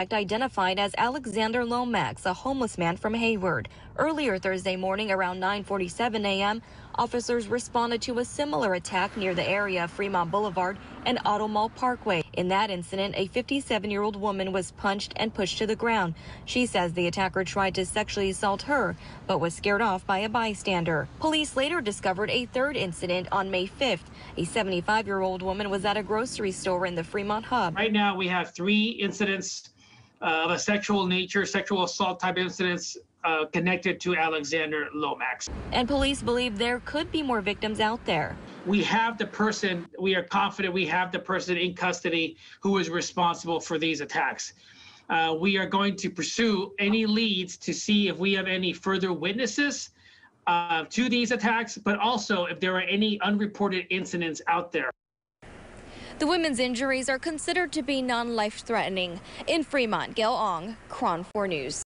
identified as Alexander Lomax, a homeless man from Hayward. Earlier Thursday morning around 9:47 a.m., officers responded to a similar attack near the area of Fremont Boulevard and Auto Mall Parkway. In that incident, a 57-year-old woman was punched and pushed to the ground. She says the attacker tried to sexually assault her but was scared off by a bystander. Police later discovered a third incident on May 5th. A 75-year-old woman was at a grocery store in the Fremont Hub. Right now we have 3 incidents uh, of a sexual nature, sexual assault type incidents uh, connected to Alexander Lomax. And police believe there could be more victims out there. We have the person, we are confident we have the person in custody who is responsible for these attacks. Uh, we are going to pursue any leads to see if we have any further witnesses uh, to these attacks, but also if there are any unreported incidents out there. The women's injuries are considered to be non-life threatening. In Fremont, Gail Ong, Cron 4 News.